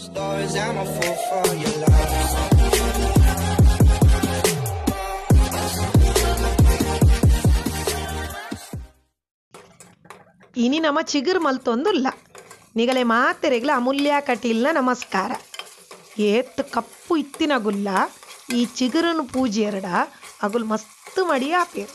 ಇನಿ ನಮ್ಮ ಚಿಗುರು ಮಲ್ತೊಂದುಲ್ಲ ನಿಗಲೆ ಮಾತೆರೆಗ್ಲ ಅಮೂಲ್ಯ ಕಟೀಲ್ನ ನಮಸ್ಕಾರ ಏತ್ ಕಪ್ಪು ಇತ್ತಿನ ಗುಲ್ಲ ಈ ಚಿಗುರನ್ನು ಪೂಜೆ ಎರಡ ಅಗುಲ್ ಮಸ್ತ್ ಮಡಿ ಆಪೇರು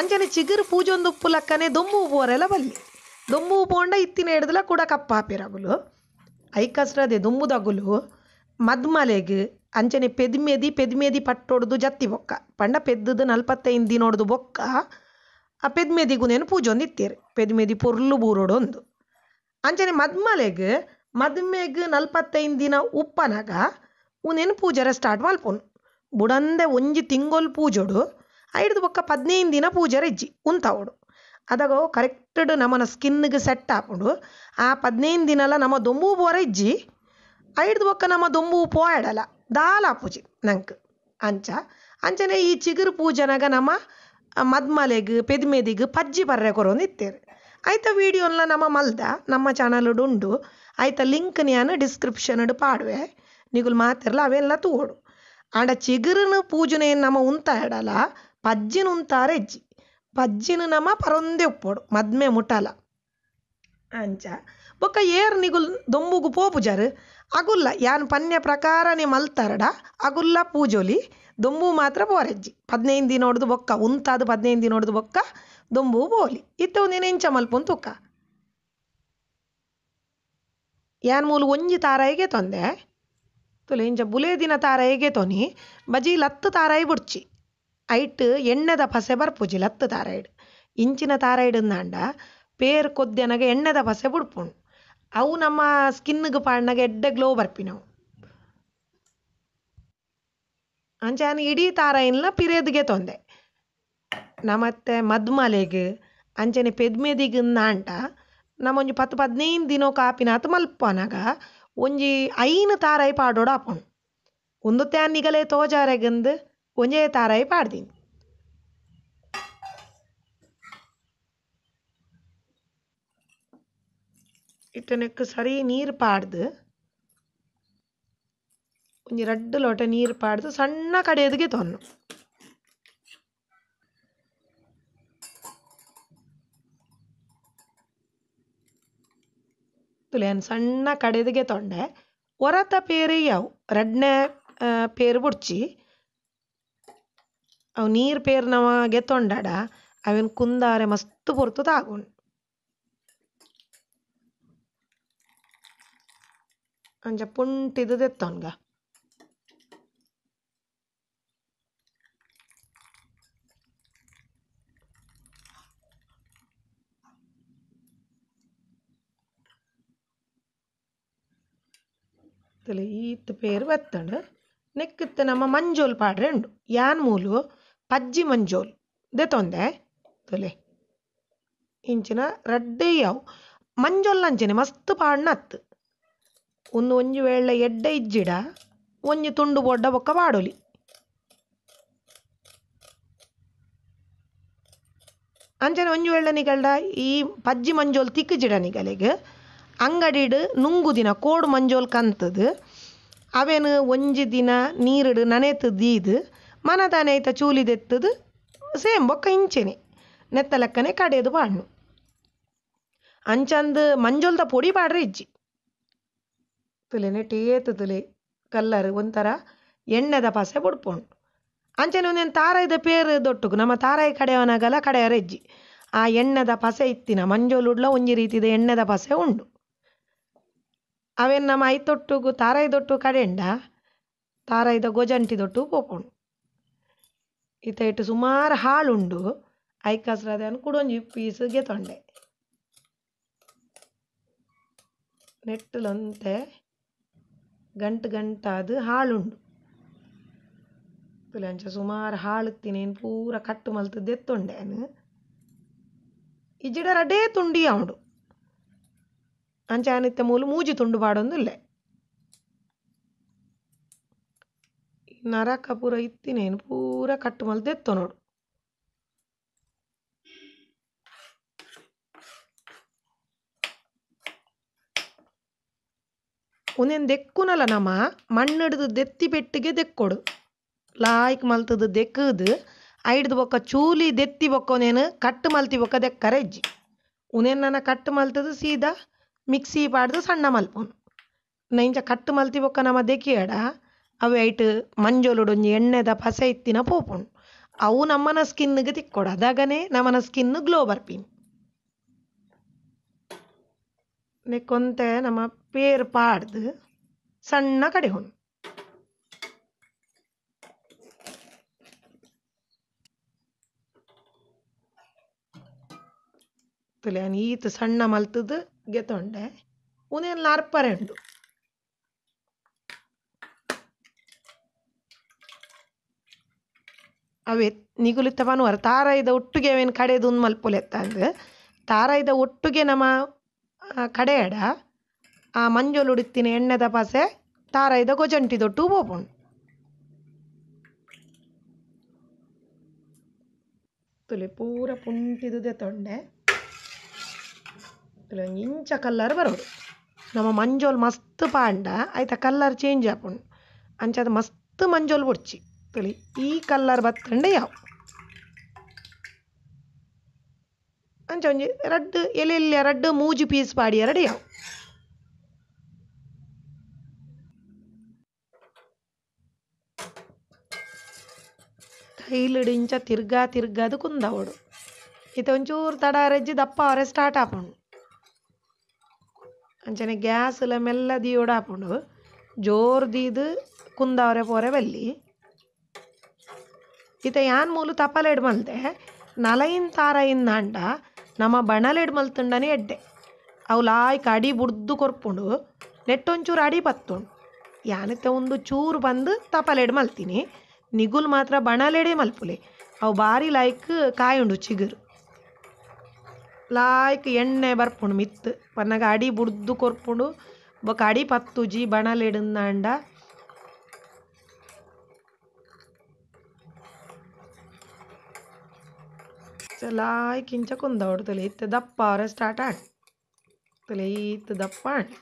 ಅಂಜನೆ ಚಿಗುರ್ ಪೂಜೆ ಒಂದು ಉಪ್ಪು ಲಕ್ಕನೆ ದೊಂಬು ಹೂಬೋರೆಲ್ಲ ಬಲ್ಲಿ ದೊಂಬು ಹೂಬೋಂಡ ಇತ್ತಿನ ಹಿಡ್ದಲ ಕೂಡ ಆಪೇರು ಅಗುಲು ಐಕಸ್ರದೆ ದುಂಬುದಗುಲು ಮದ್ಮಲೆಗ್ ಅಂಚನೆ ಪೆದ್ಮೆದಿ ಪೆದ್ಮೆದಿ ಪಟ್ಟೊಡ್ದು ಜತ್ತಿ ಬೊಕ್ಕ ಪಂಡ ಪೆದ್ದುದು ನಲ್ಪತ್ತೈದು ದಿನೊಡ್ದು ಬೊಕ್ಕ ಆ ಪೆದ್ಮೆದಿಗುನೇನು ಪೂಜೊಂದಿತ್ತೇರು ಪೆದ್ಮೆದಿ ಪೊರ್ಲು ಬೂರೋಡೊಂದು ಅಂಚನೆ ಮದ್ಮಲೆಗ್ ಮದ್ಮೆಗ್ ನಲ್ಪತ್ತೈದು ದಿನ ಉಪ್ಪನಾಗ ಉನೇನು ಪೂಜಾರ ಸ್ಟಾರ್ಟ್ ಮಲ್ಪೊನು ಬುಡಂದೆ ಒಂಜಿ ತಿಂಗೊಲ್ ಪೂಜೋಡು ಐಡ್ದು ಬೊಕ್ಕ ಪದ್ನೈದು ದಿನ ಪೂಜಾರ ಇಜ್ಜಿ ಉಂತಾವಡು ಅದಾಗ ಕರೆಕ್ಟಡ್ ನಮ್ಮನ ಸ್ಕಿನ್ಗೆ ಸೆಟ್ ಹಾಕ್ಕೊಂಡು ಆ ಪದಿನೈದು ದಿನಲ್ಲ ನಮ್ಮ ದೊಂಬು ಬೋರ ಇಜ್ಜಿ ಐಡ್ದು ಬೊಕ್ಕ ನಮ್ಮ ದೊಂಬು ಪೋಯಡಲ ದಾಲ ಪೂಜೆ ನಂಗೆ ಅಂಚ ಅಂಚನೆ ಈ ಚಿಗುರು ಪೂಜನಾಗ ನಮ್ಮ ಮದ್ಮಲೆಗ್ ಪೆದ್ಮೆದಿಗ್ ಪಜ್ಜಿ ಬರ್ರೆ ಕೊರೊಂದು ಇತ್ತೇರು ಆಯ್ತಾ ವೀಡಿಯೋನ್ಲ ನಮ್ಮ ಮಲ್ದ ನಮ್ಮ ಚಾನಲ್ಡ್ ಉಂಡು ಆಯ್ತಾ ಲಿಂಕ್ ನಾನು ಡಿಸ್ಕ್ರಿಪ್ಷನ್ಡ್ ಪಾಡುವೆ ನಿಗುಲ್ ಮಾತಿರಲ್ಲ ಅವೆಲ್ಲ ತೂಡು ಆಂಡ ಚಿಗುರಿನ ಪೂಜನೆ ನಮ್ಮ ಉಂತ ಇಡಲ ಪಜ್ಜಿನ ಅಜ್ಜಿ పజ్జిన ನಮ ಪರೊಂದೆ ఉప్పోడు ಮದ್ಮೆ ಮುಟಾಲ అంచ ಬೊಕ್ಕ ಏರ್ ನಿಗುಲ್ ದೊಂಬುಗು ಪೋಪುಜಾರ್ ಅಗುಲ್ಲ ಯಾನ್ ಪನ್ಯ ಪ್ರಕಾರನೆ ಮಲ್ತಾರಡ ಅಗುಲ್ಲ ಪೂಜೋಲಿ ದೊಂಬು ಮಾತ್ರ ಪೋರೆಜ್ಜಿ ಪದಿನೈದು ದಿನ ಬೊಕ್ಕ ಉಂತಾದು ಪದಿನೈದು ದಿನ ಬೊಕ್ಕ ದೊಂಬು ಬೋಲಿ ಇತ್ತ ಒಂದಿನ ಇಂಚ ಮಲ್ಪೊಂದು ತುಕ್ಕ ಯಾನ್ ಮೂಲು ಒಂಜಿ ತಾರಾಯಿಗೆ ತೊಂದೆ ತುಲೆ ಇಂಚ ಬುಲೆ ದಿನ ತಾರಾಯಿಗೆ ತೊನಿ ಬಜಿ ಲತ್ತು ತಾರಾಯಿ ಬುಡ್ಚಿ ಐಟ್ ಎಣ್ಣೆದ ಪಸೆ ಬರ್ಪುಜಿ ಲತ್ತು ತಾರೈಡ್ ಇಂಚಿನ ತಾರೈಡ್ ಆಂಡ ಪೇರ್ ಕೊದ್ದೆನಗ ಎಣ್ಣೆದ ಪಸೆ ಬುಡ್ಪುಂಡು ಅವು ನಮ್ಮ ಸ್ಕಿನ್ನಿಗೆ ಪಾಡ್ನಗ ಎಡ್ಡೆ ಗ್ಲೋ ಬರ್ಪಿನವು ಅಂಚಾನ ಇಡೀ ತಾರಾಯಿನ್ಲ ಪಿರೇದ್ಗೆ ತೊಂದೆ ನಮತ್ತೆ ಮದ್ಮಲೆಗ್ ಅಂಚನೆ ಪೆದ್ಮೆದಿಗ್ ನಾಂಟ ನಮ್ಮೊಂಜಿ ಪತ್ತು ದಿನ ದಿನ ಕಾಪಿನಾತ್ ಮಲ್ಪನಗ ಒಂಜಿ ಐನ್ ತಾರಾಯಿ ಪಾಡೋಡು ಒಂದು ಉಂದು ತ್ಯಾನಿಗಲೆ ಒಂಜೆ ತಾರಾಯಿ ಪಾಡ್ದೀನಿ இத்தனுக்கு சரி நீர் பாடுது கொஞ்சம் ரெட்டு லோட்ட நீர் பாடுது சண்ண கடையதுக்கே தோணும் ತುಲೇನ್ ಸಣ್ಣ ಕಡೆದಿಗೆ ತೊಂಡೆ ಒರತ ಪೇರೆ ಯಾವು ರಡ್ನೆ ಪೇರು ಬುಡ್ಚಿ ಅವು ನೀರು ಪೇರ್ನವಾಗೆ ತೊಂಡಡ ಅವನ್ ಕುಂದಾರೆ ಮಸ್ತ್ ಪೊರ್ತು ಅಂಜ ಅಂಚ ಪುಂಟಿದ್ದು ತೆತ್ತವನ್ಗ ಈತ ಪೇರ್ ಬತ್ತಂಡು ನೆಕ್ಕಿತ್ತ ನಮ್ಮ ಮಂಜೋಲ್ ಪಾಡ್ರೆ ಉಂಡು ಯಾನ್ ಮೂಲು ಪಜ್ಜಿ ಮಂಜೋಲ್ ದೆತೊಂದೆ ತೊಲೆ ಇಂಚಿನ ರಡ್ಡೆ ಯಾವು ಮಂಜೊಲ್ಲ ಅಂಚನೆ ಮಸ್ತ್ ಪಾಡ್ನ ಒಂದು ಒಂಜಿ ವೇಳೆ ಎಡ್ಡೆ ಇಜ್ಜಿಡ ಒಂಜಿ ತುಂಡು ಬೊಡ್ಡ ಬೊಕ್ಕ ಪಾಡೊಲಿ ಅಂಚನೆ ಒಂಜಿ ವೇಳೆ ನಿಗಳ್ಡ ಈ ಪಜ್ಜಿ ಮಂಜೋಲ್ ತಿಕ್ಕಿಜಿಡ ಅಂಗಡಿ ಅಂಗಡಿಡು ನುಂಗು ದಿನ ಕೋಡು ಮಂಜೋಲ್ ಕಂತದು ಅವೇನು ಒಂಜಿ ದಿನ ನೀರಿಡು ನನೆತು ದೀದು ಮನದಾನೆ ಐತ ಚೂಲಿದೆತ್ತದು ಸೇಮ್ ಬೊಕ್ಕ ಇಂಚೆನೆ ನೆತ್ತಲಕ್ಕನೆ ಲೆಕ್ಕನೆ ಕಡೆಯದು ಬಾಣ್ಣು ಅಂಚಂದು ಮಂಜೊಲ್ದ ಪೊಡಿ ಬಾಡ್ರಿ ಇಜ್ಜಿ ತುಲೆನೆ ಟೇತು ತುಲೆ ಕಲ್ಲರ್ ಒಂಥರ ಎಣ್ಣೆದ ಪಾಸೆ ಬುಡ್ಪೊಂಡು ಅಂಚನೆ ಒಂದೇನು ತಾರಾಯದ ಪೇರು ದೊಟ್ಟುಗು ನಮ್ಮ ತಾರಾಯಿ ಕಡೆಯವನಾಗಲ್ಲ ಕಡೆಯರ ಇಜ್ಜಿ ಆ ಎಣ್ಣೆದ ಪಸೆ ಇತ್ತಿನ ಮಂಜೋಲುಡ್ಲ ಒಂಜಿ ರೀತಿದ ಎಣ್ಣೆದ ಪಸೆ ಉಂಡು ಅವೇನು ನಮ್ಮ ಐತೊಟ್ಟುಗು ದೊಟ್ಟು ಕಡೆಂಡ ತಾರಾಯ್ದ ಗೊಜಂಟಿ ದೊಟ್ಟು ಪೋಪುಂಡು ಈತ ಇಟ್ಟು ಸುಮಾರು ಹಾಳುಂಡು ಐಕಾಸ್ರದನ್ನು ಕುಡೊಂಜಿ ಪೀಸ್ ಗೆತೊಂಡೆ ಗಂಟ ಗಂಟು ಗಂಟಾದ ಹಾಳುಂಡು ತುಲಂಚ ಸುಮಾರು ಹಾಳುತ್ತಿನೇನು ಪೂರ ಕಟ್ಟು ಮಲ್ತದ್ದು ಎತ್ತೊಂಡೇನು ಇಜ್ಜಿಡ ರಡೇ ತುಂಡಿ ಅವಡು ಅಂಚೆ ಅನಿತ್ಯ ಮೂಲು ಮೂಜಿ ತುಂಡು ಇಲ್ಲೇ ನರಕ ಪೂರ ಇತ್ತಿನೇನು ಪೂರ ಕಟ್ಟು ಮಲ್ದೆತ್ತೋ ನೋಡು ಒಂದೇನು ದೆಕ್ಕುನಲ್ಲ ನಮ್ಮ ಮಣ್ಣಿಡ್ದು ದೆತ್ತಿ ಪೆಟ್ಟಿಗೆ ದೆಕ್ಕೊಡು ಲಾಯ್ಕ್ ಮಲ್ತದು ದೆಕ್ಕದು ಐಡ್ದು ಬೊಕ್ಕ ಚೂಲಿ ದೆತ್ತಿ ಬೊಕ್ಕೋನೇನು ಕಟ್ಟು ಮಲ್ತಿ ಬೊಕ್ಕ ದೆಕ್ಕರೆ ಅಜ್ಜಿ ಉನೇನು ನನ್ನ ಸೀದಾ ಮಿಕ್ಸಿ ಪಾಡ್ದು ಸಣ್ಣ ಮಲ್ಪೋನು ನೈಂಚ ಕಟ್ಟು ಮಲ್ತಿ ಬೊಕ್ಕ ನಮ್ಮ ದೆಕ್ಕಿಯಡ ಅವೈಟ್ ಮಂಜೊಲುಡೊಂಜಿ ಎಣ್ಣೆದ ಪಸೆ ಇತ್ತಿನ ಪೋಪುಂಡು ಅವು ನಮ್ಮನ ಸ್ಕಿನ್ಗೆ ತಿಕ್ಕೊಡು ಅದಾಗನೇ ನಮ್ಮನ ಸ್ಕಿನ್ ಗ್ಲೋ ಬರ್ಪಿನ್ ನೆಕ್ಕೊಂತೆ ನಮ್ಮ ಪೇರ್ ಪಾಡ್ದು ಸಣ್ಣ ಕಡೆ ಹೊನ್ ತುಲೆ ಈತ ಸಣ್ಣ ಮಲ್ತದ ಗೆತೊಂಡೆ ಉನೇನು ಲಾರ್ಪರೆ ಉಂಡು ಅವೆತ್ ನಿಗುಲಿತ ಭಾನುವಾರ ತಾರಾಯ್ದ ಒಟ್ಟುಗೆ ಅವೇನು ಕಡೆದು ಒಂದು ಮಲ್ಪೊಲೆತ್ತ ಇದ ಒಟ್ಟುಗೆ ಒಟ್ಟಿಗೆ ನಮ್ಮ ಕಡೆಯಡ ಆ ಮಂಜೋಲು ಉಡುತ್ತಿನ ಎಣ್ಣೆದ ಪಾಸೆ ತಾರಾಯ್ದ ಗೊಜಂಟಿ ದೊಟ್ಟು ಹೋಪುಂಡು ತುಲೆ ಪೂರ ಪುಂಟಿದುದೆ ತೊಂಡೆ ತುಲೆ ಇಂಚ ಕಲ್ಲರ್ ಬರೋಡು ನಮ್ಮ ಮಂಜೋಲ್ ಮಸ್ತ್ ಪಾಂಡ ಆಯ್ತಾ ಕಲ್ಲರ್ ಚೇಂಜ್ ಆಪುಂಡು ಅಂಚದ ಮಸ್ತ್ ಮಂಜೋಲ್ ಬುಡ್ಚಿ ಈ ಕಲ್ಲರ್ ಬತ್ತಂಡೆ ಯಾವ ಅಂಚ ಒಂಜಿ ಎಲೆ ಎಲೆಲ್ಲ ರಡ್ಡು ಮೂಜಿ ಪೀಸ್ ಪಾಡಿ ಎರಡು ಯಾವ ಕೈಲಿಡು ಇಂಚ ತಿರ್ಗಾ ತಿರ್ಗಾದು ಕುಂದವಡು ಇತ ಒಂಚೂರು ತಡ ರಜ್ಜಿ ದಪ್ಪ ಅವರೆ ಸ್ಟಾರ್ಟ್ ಆಪುಂಡು ಅಂಚನೆ ಗ್ಯಾಸ್ ಮೆಲ್ಲ ದೀಯೋಡು ಆಪುಂಡು ಜೋರ್ ದೀದು ಕುಂದವರೆ ಪೋರೆ ಬಲ್ಲಿ ಇತ ಯಾನ್ ಮೂಲು ತಪಾಲೆಡ್ ಮಲ್ದೆ ನಲಯಿನ್ ತಾರಯಿನ್ ನಾಂಡ ನಮ್ಮ ಬಣಲೆಡ್ ಮಲ್ತುಂಡನೆ ಎಡ್ಡೆ ಅವು ಲಾಯ್ಕ ಅಡಿ ಬುಡ್ದು ಕೊರ್ಪುಂಡು ನೆಟ್ಟೊಂಚೂರು ಅಡಿ ಬತ್ತುಂಡು ಯಾನಿತ ಒಂದು ಚೂರು ಬಂದು ತಪಾಲೆಡ್ ಮಲ್ತಿನಿ ನಿಗುಲ್ ಮಾತ್ರ ಬಣಲೆಡೆ ಮಲ್ಪುಲೆ ಅವು ಬಾರಿ ಲಾಯ್ಕ್ ಕಾಯುಂಡು ಚಿಗುರು ಲಾಯ್ಕ ಎಣ್ಣೆ ಬರ್ಪುಂಡು ಮಿತ್ ಪನ್ನಗ ಅಡಿ ಬುಡ್ದು ಕೊರ್ಪುಂಡು ಬೊಕ್ಕ ಅಡಿ ಪತ್ತುಜಿ ಬಣಲೆಡ್ ನಾಂಡ ಇಂಚ ಕುಂದ ತಲೆ ಇತ್ತು ದಪ್ಪ ಅವರ ಸ್ಟಾರ್ಟ್ ತಲೆ ಇತ್ತು ದಪ್ಪ ಆಣಿ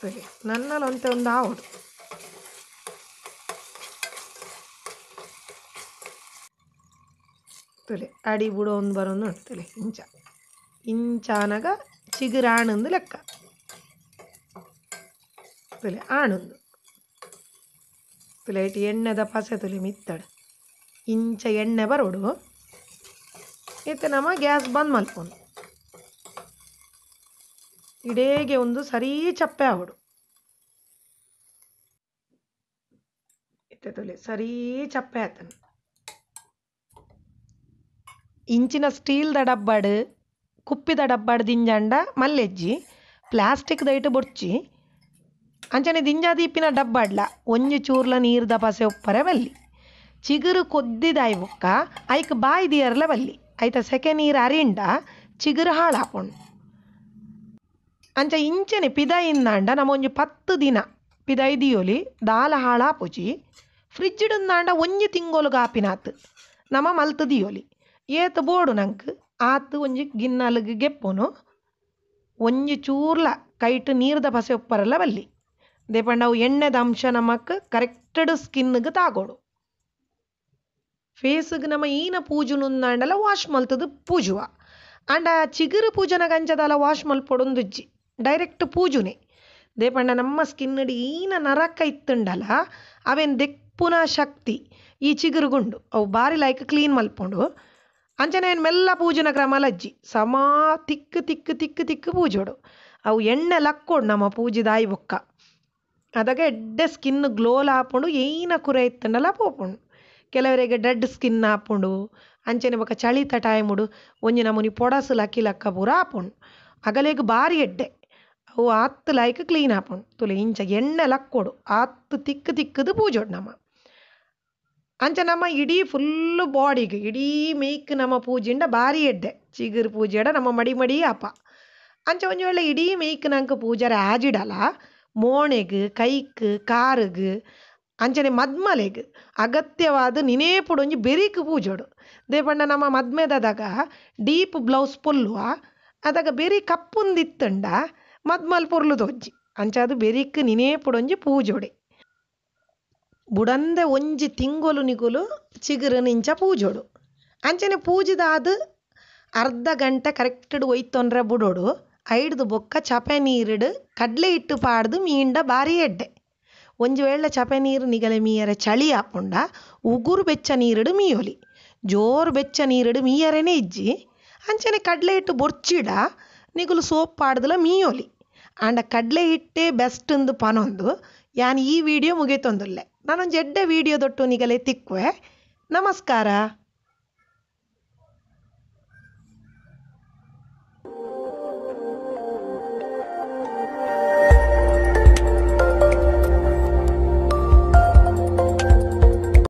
ತಲೆ ನನ್ನಲ್ಲಿ ಒಂತೆ ಒಂದು ಆವಡು ತಲೆ ಅಡಿ ಬಿಡೋ ಒಂದು ಬರೋನು ತಲೆ ಇಂಚ ಇಂಚಾನಾಗ ಚಿಗುರಾಣಂದು ಲೆಕ್ಕ ತಲೆ ಆಣಂದು ತಲೆ ಇಟ್ಟು ಎಣ್ಣೆದ ಪಸೆ ತಲೆ ಮಿತ್ತಡು ಇಂಚ ಎಣ್ಣೆ ಬರೋಡು ಇತ್ತೆ ನಮ್ಮ ಗ್ಯಾಸ್ ಬಂದ್ ಮಲ್ಕೊಂಡು ಇಡೇಗೆ ಒಂದು ಸರಿ ಚಪ್ಪೆ ಆವಡು ಇತ್ತೆ ತೊಲೆ ಸರಿ ಚಪ್ಪೆ ಆತನ ಇಂಚಿನ ಸ್ಟೀಲ್ದ ಡಬ್ಬಾಡು ಕುಪ್ಪಿದ ಡಬ್ಬಾಡು ದಿಂಜಾಂಡ ಮಲ್ಲೆಜ್ಜಿ ಪ್ಲಾಸ್ಟಿಕ್ ದೈಟ್ ಬೊಡ್ಚಿ ಅಂಚನೆ ದಿಂಜಾ ದೀಪಿನ ಡಬ್ಬಾಡ್ಲ ಒಂಜಿ ಚೂರ್ಲ ನೀರ್ದ ಪಸೆ ಉಪ್ಪರೆ ಬಲ್ಲಿ ಚಿಗುರು ಕೊದ್ದಿದಾಯ್ಬೊಕ್ಕ ಐಕ್ ಬಾಯಿ ದಿಯರ್ಲ ಬಲ್ಲಿ ಐತ ಸೆಕೆ ನೀರು ಅರಿಂಡ ಚಿಗುರು ಹಾಕೋಣ ಅಂಚ ಇಂಚನೆ ಪಿದಾಯಿಂದಾಂಡ ನಮೊಂಜಿ ಪತ್ತು ದಿನ ಪಿದಾಯಿ ದಿಯೋಲಿ ದಾಲ ಹಾಳಾಪುಜಿ ಫ್ರಿಜ್ಜಿಡುಂದಾಂಡ ಒಂಜಿ ತಿಂಗೋಲು ಗಾಪಿನಾತು ನಮ ಮಲ್ತು ದಿಯೋಲಿ ಏತು ಬೋಡು ನಂಗೆ ಆತು ಒಂಜಿ ಗಿನ್ನಲ್ಗೆ ಗೆಪ್ಪುನು ಒಂಜಿ ಚೂರ್ಲ ಕೈಟ್ ನೀರ್ದ ಬಸೆ ಉಪ್ಪರಲ್ಲ ಬಲ್ಲಿ ದೇಪಂಡ ಅವು ಎಣ್ಣೆದ ಅಂಶ ನಮಕ್ ಕರೆಕ್ಟಡ್ ಸ್ಕಿನ್ಗೆ ತಾಗೋಡು ಫೇಸ್ಗೆ ನಮ್ಮ ಈನ ಪೂಜುನುಂದಾಂಡಲ ವಾಶ್ ಮಲ್ತದು ಪೂಜುವ ಆಂಡ ಚಿಗುರು ಪೂಜನ ಅಂಚದಾಲ ವಾಶ್ ಮಲ್ಪೊಡೊಂದುಜ್ಜಿ ಡೈರೆಕ್ಟ್ ಪೂಜುನೆ ದೇಪಣ್ಣ ನಮ್ಮ ಸ್ಕಿನ್ ಸ್ಕಿನ್ನಡಿ ಈನ ನರಕ ಇತ್ತುಂಡಲ್ಲ ಅವೇನು ದೆಪ್ಪುನ ಶಕ್ತಿ ಈ ಚಿಗುರುಗುಂಡು ಅವು ಬಾರಿ ಲೈಕ್ ಕ್ಲೀನ್ ಮಲ್ಪೊಂಡು ಅಂಚನೆ ಮೆಲ್ಲ ಪೂಜನ ಕ್ರಮಲಜ್ಜಿ ಸಮ ತಿಕ್ಕು ತಿಕ್ಕು ತಿಕ್ಕು ತಿಕ್ಕು ಪೂಜೋಡು ಅವು ಎಣ್ಣೆ ಲಕ್ಕೋಡು ನಮ್ಮ ಪೂಜಿದಾಯಿ ಬೊಕ್ಕ ಅದಾಗ ಎಡ್ಡೆ ಸ್ಕಿನ್ ಗ್ಲೋಲ್ ಹಾಕೊಂಡು ಏನ ಕುರೆ ಇತ್ತಂಡಲ್ಲ ಪೋಪುಂಡು ಕೆಲವರಿಗೆ ಡೆಡ್ ಸ್ಕಿನ್ ಆಪುಂಡು ಅಂಚನೆ ಬೊಕ ಚಳಿ ಟೈಮುಡು ಒಂಜಿ ನಮೂನಿ ಲಕ್ಕಿ ಲಕ್ಕ ಪೂರ ಆಪುಂಡು ಅಗಲೆಗ್ ಬಾರಿ ಎಡ್ಡೆ ಅವು ಅತ್ತು ಲಾಯ್ಕ್ ಕ್ಲೀನ್ ಆಪುಂಡು ತುಲೆ ಇಂಚ ಎಣ್ಣೆ ಲಕ್ಕೊಡು ಅತ್ತು ತಿಕ್ಕು ತಿಕ್ಕುದು ಪೂಜೋಡು ನಮ ಅಂಚ ನಮ್ಮ ಇಡೀ ಫುಲ್ಲು ಬಾಡಿಗೆ ಇಡೀ ಮೇಯ್ಕ್ ನಮ್ಮ ಪೂಜಿಂಡ ಬಾರಿ ಎಡ್ಡೆ ಚಿಗುರು ಪೂಜೆಡ ನಮ್ಮ ಮಡಿ ಮಡಿ ಆಪ ಅಂಚ ಒಂಜಿ ವೇಳೆ ಇಡೀ ಮೇಯ್ಕ್ ನಂಗೆ ಪೂಜಾರ ಆಜಿಡಲ್ಲ ಮೋಣೆಗ್ ಕೈಕ್ ಕಾರುಗ್ ಅಂಚನೆ ಮದ್ಮಲೆಗ್ ಅಗತ್ಯವಾದ ನಿನೇಪುಡೊಂಜಿ ಬೆರೀಕ್ ಪೂಜೊಡು ದೇಪಣ್ಣ ಪಂಡ ನಮ ಡೀಪ್ ಬ್ಲೌಸ್ ಪೊಲ್ಲುವ ಅದಾಗ ಬೆರಿ ಕಪ್ಪುಂದಿತ್ತಂಡ ಮದ್ಮಲ್ ಪೊರ್ಲುದು ಒಂಜಿ ಅಂಚ ಅದು ಬೆರಿಕ್ ನಿನೇಪುಡೊಂಜಿ ಪೂಜೊಡೆ ಬುಡಂದೆ ಒಂಜಿ ತಿಂಗೋಲು ನಿಗುಲು ಚಿಗುರು ನಿಂಚ ಪೂಜೊಡು ಅಂಚನೆ ಪೂಜಿದಾದ ಅರ್ಧ ಗಂಟೆ ಕರೆಕ್ಟಡ್ ಒಯ್ತೊಂಡ್ರೆ ಬುಡೋಡು ಐಡ್ದು ಬೊಕ್ಕ ಚಪೆ ನೀರಿಡು ಕಡ್ಲೆ ಇಟ್ಟು ಪಾಡ್ದು ಮೀಂಡ ಬಾರಿ ಎಡ್ಡೆ ಒಂಜಿ ವೇಳೆ ಚಪೆ ನೀರು ನಿಗಲೆ ಮೀಯರೆ ಚಳಿ ಆಪುಂಡ ಉಗುರು ಬೆಚ್ಚ ನೀರುಡು ಮೀಯೊಲಿ ಜೋರು ಬೆಚ್ಚ ನೀರುಡು ಮೀಯರೆನೆ ಇಜ್ಜಿ ಅಂಚನೆ ಕಡಲೆ ಹಿಟ್ಟು ಬೊರ್ಚಿಡ ನಿಗುಲು ಸೋಪ್ ಪಾಡ್ದಲ ಮೀಯೊಲಿ ಆಂಡ ಕಡಲೆ ಹಿಟ್ಟೆ ಬೆಸ್ಟ್ ಇಂದು ಪನೊಂದು ಯಾನ್ ಈ ವಿಡಿಯೋ ಮುಗಿತೊಂದುಲ್ಲೆ ನಾನೊಂಜಿ ಎಡ್ಡೆ ವಿಡಿಯೋ ದೊಟ್ಟು ನಿಗಲೆ ತಿಕ್ಕುವೆ ನಮಸ್ಕಾರ